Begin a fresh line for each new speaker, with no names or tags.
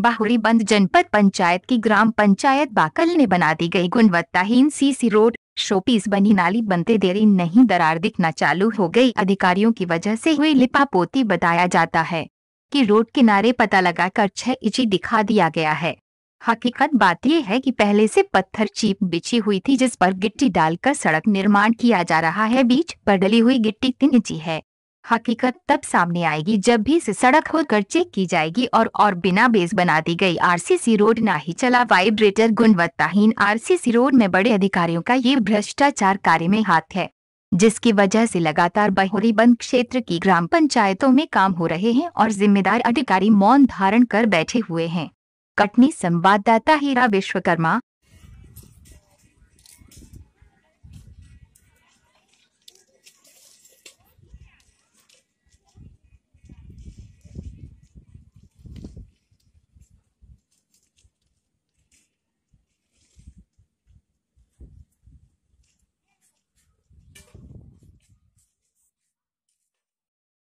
बंद जनपद पंचायत की ग्राम पंचायत बाकल ने बना दी गई गुणवत्ताहीन सीसी रोड शोपीस बनी नाली बनते देरी नहीं दरार दिखना चालू हो गई अधिकारियों की वजह से हुई लिपापोती बताया जाता है कि रोड किनारे पता लगाकर छह इंची दिखा दिया गया है हकीकत बात यह है कि पहले से पत्थर चीप बिछी हुई थी जिस पर गिट्टी डालकर सड़क निर्माण किया जा रहा है बीच पर डली हुई गिट्टी तीन इंची है हकीकत तब सामने आएगी जब भी इस सड़क कर चेक की जाएगी और और बिना बेस बना दी गई आरसीसी रोड ना ही चला वाइब्रेटर गुणवत्ताहीन आरसीसी रोड में बड़े अधिकारियों का ये भ्रष्टाचार कार्य में हाथ है जिसकी वजह से लगातार बंद क्षेत्र की ग्राम पंचायतों में काम हो रहे हैं और जिम्मेदार अधिकारी मौन धारण कर बैठे हुए हैं कटनी संवाददाता हीरा विश्वकर्मा